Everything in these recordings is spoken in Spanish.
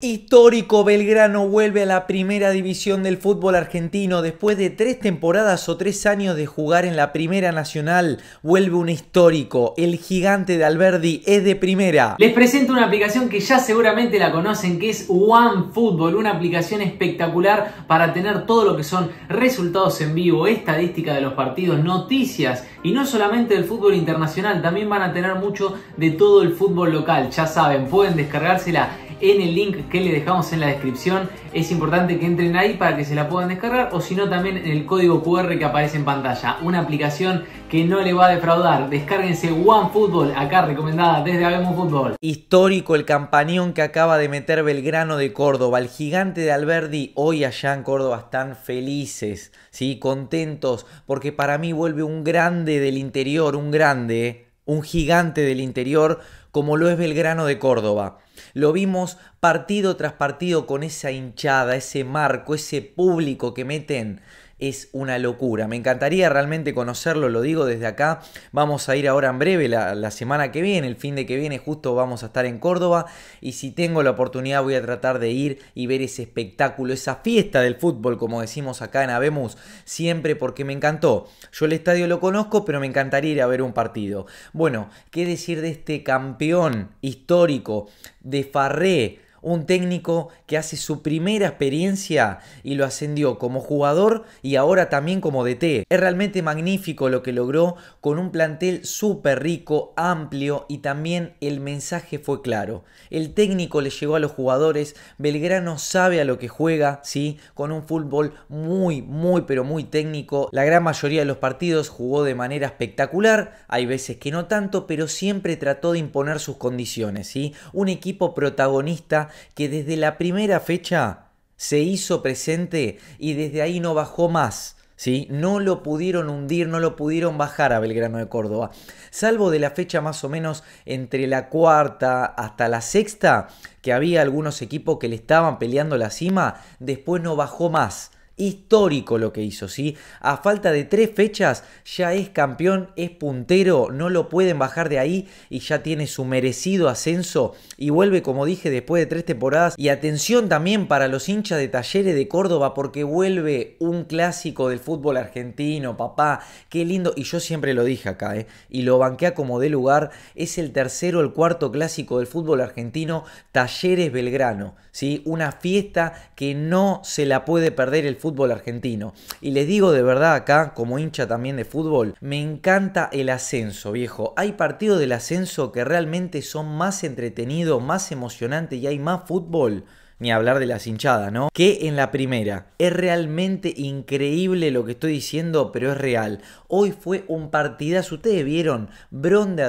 Histórico Belgrano vuelve a la primera división del fútbol argentino. Después de tres temporadas o tres años de jugar en la primera nacional, vuelve un histórico. El gigante de Alberdi es de primera. Les presento una aplicación que ya seguramente la conocen, que es OneFootball, una aplicación espectacular para tener todo lo que son resultados en vivo, estadística de los partidos, noticias y no solamente del fútbol internacional, también van a tener mucho de todo el fútbol local. Ya saben, pueden descargársela en el link que le dejamos en la descripción. Es importante que entren ahí para que se la puedan descargar o si no también en el código QR que aparece en pantalla. Una aplicación que no le va a defraudar. Descárguense OneFootball, acá recomendada desde Habemos Fútbol. Histórico el campañón que acaba de meter Belgrano de Córdoba. El gigante de Alberdi hoy allá en Córdoba están felices, ¿sí? contentos, porque para mí vuelve un grande del interior, un grande, un gigante del interior como lo es Belgrano de Córdoba. Lo vimos partido tras partido con esa hinchada, ese marco, ese público que meten es una locura. Me encantaría realmente conocerlo, lo digo desde acá. Vamos a ir ahora en breve, la, semana que viene, el fin de que viene justo vamos a estar en Córdoba y si tengo la oportunidad voy a tratar de ir y ver ese espectáculo, esa fiesta del fútbol, como decimos acá en Abemus, siempre porque me encantó. Yo el estadio lo conozco, pero me encantaría ir a ver un partido. Bueno, ¿qué decir de este campeón histórico de Farré? Un técnico que hace su primera experiencia y lo ascendió como jugador y ahora también como DT. Es realmente magnífico lo que logró con un plantel súper rico, amplio y también el mensaje fue claro. El técnico le llegó a los jugadores, Belgrano sabe a lo que juega, ¿sí? Con un fútbol muy, muy, pero muy técnico. La gran mayoría de los partidos jugó de manera espectacular, hay veces que no tanto, pero siempre trató de imponer sus condiciones, ¿sí? Un equipo protagonista que desde la primera fecha se hizo presente y desde ahí no bajó más. ¿Sí? No lo pudieron hundir, no lo pudieron bajar a Belgrano de Córdoba. Salvo de la fecha más o menos entre la cuarta hasta la sexta, que había algunos equipos que le estaban peleando la cima, después no bajó más histórico lo que hizo, ¿sí? A falta de tres fechas ya es campeón, es puntero, no lo pueden bajar de ahí y ya tiene su merecido ascenso y vuelve, como dije, después de tres temporadas. Y atención también para los hinchas de Talleres de Córdoba porque vuelve un clásico del fútbol argentino, papá, qué lindo. Y yo siempre lo dije acá, ¿eh? Y lo banquea como de lugar, es el tercero, el cuarto clásico del fútbol argentino, Talleres Belgrano, ¿sí? Una fiesta que no se la puede perder el fútbol fútbol argentino. Y les digo de verdad acá, como hincha también de fútbol, me encanta el ascenso, viejo. Hay partidos del ascenso que realmente son más entretenidos, más emocionantes y hay más fútbol ni hablar de las hinchadas, ¿no? Que en la primera. Es realmente increíble lo que estoy diciendo, pero es real. Hoy fue un partidazo, ustedes vieron, a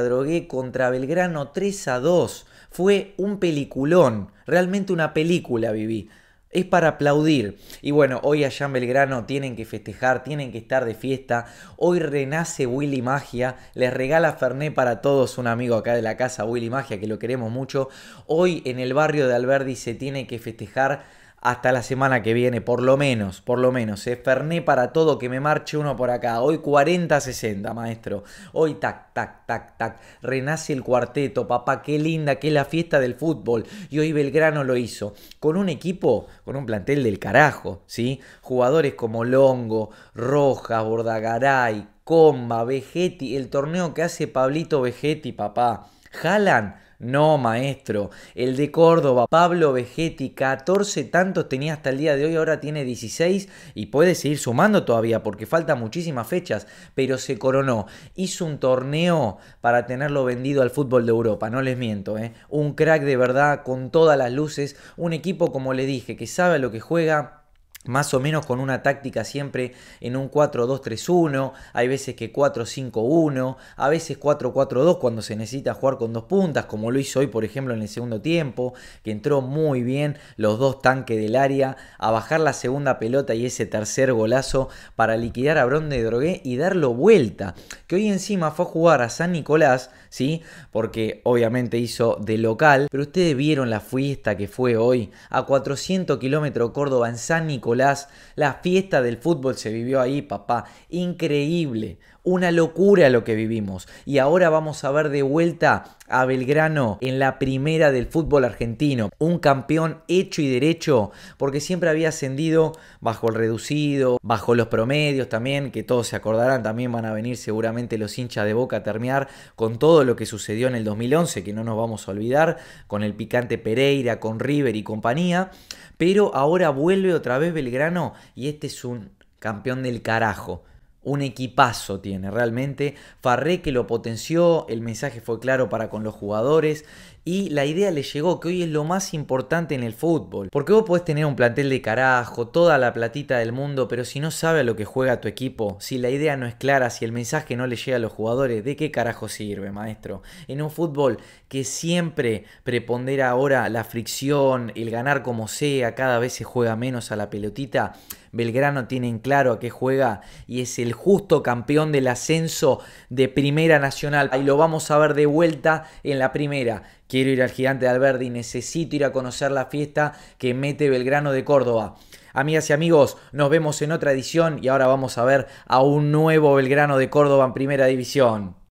Drogué contra Belgrano 3 a 2. Fue un peliculón, realmente una película viví. Es para aplaudir. Y bueno, hoy allá en Belgrano tienen que festejar, tienen que estar de fiesta. Hoy renace Willy Magia. Les regala Ferné para todos un amigo acá de la casa, Willy Magia, que lo queremos mucho. Hoy en el barrio de Alberdi se tiene que festejar hasta la semana que viene, por lo menos, por lo menos. Se ¿eh? Ferné para todo, que me marche uno por acá. Hoy 40-60, maestro. Hoy tac, tac, tac, tac. Renace el cuarteto, papá, qué linda, que la fiesta del fútbol. Y hoy Belgrano lo hizo. Con un equipo, con un plantel del carajo, ¿sí? Jugadores como Longo, Rojas, Bordagaray, Comba, Vegetti, el torneo que hace Pablito Vegetti, papá. Jalan no, maestro. El de Córdoba, Pablo Vegetti, 14 tantos tenía hasta el día de hoy, ahora tiene 16 y puede seguir sumando todavía porque faltan muchísimas fechas, pero se coronó. Hizo un torneo para tenerlo vendido al fútbol de Europa, no les miento. ¿eh? Un crack de verdad, con todas las luces, un equipo, como le dije, que sabe lo que juega más o menos con una táctica siempre en un 4-2-3-1, hay veces que 4-5-1, a veces 4-4-2 cuando se necesita jugar con dos puntas, como lo hizo hoy por ejemplo en el segundo tiempo, que entró muy bien los dos tanques del área a bajar la segunda pelota y ese tercer golazo para liquidar a Bron de Drogué y darlo vuelta, que hoy encima fue a jugar a San Nicolás, ¿sí? Porque obviamente hizo de local, pero ustedes vieron la fiesta que fue hoy a 400 kilómetros Córdoba en San Nicolás, la fiesta del fútbol se vivió ahí, papá. Increíble. Una locura lo que vivimos. Y ahora vamos a ver de vuelta a Belgrano en la primera del fútbol argentino. Un campeón hecho y derecho, porque siempre había ascendido bajo el reducido, bajo los promedios también, que todos se acordarán, también van a venir seguramente los hinchas de Boca a terminar con todo lo que sucedió en el 2011, que no nos vamos a olvidar, con el picante Pereira, con River y compañía. Pero ahora vuelve otra vez grano y este es un campeón del carajo. Un equipazo tiene realmente. Farré que lo potenció, el mensaje fue claro para con los jugadores y la idea le llegó, que hoy es lo más importante en el fútbol. Porque vos podés tener un plantel de carajo, toda la platita del mundo, pero si no sabe a lo que juega tu equipo, si la idea no es clara, si el mensaje no le llega a los jugadores, ¿de qué carajo sirve, maestro? En un fútbol que siempre prepondera ahora la fricción, el ganar como sea, cada vez se juega menos a la pelotita, Belgrano tiene en claro a qué juega y es el justo campeón del ascenso de Primera Nacional. Ahí lo vamos a ver de vuelta en la primera quiero ir al gigante de y necesito ir a conocer la fiesta que mete Belgrano de Córdoba. Amigas y amigos, nos vemos en otra edición y ahora vamos a ver a un nuevo Belgrano de Córdoba en Primera División.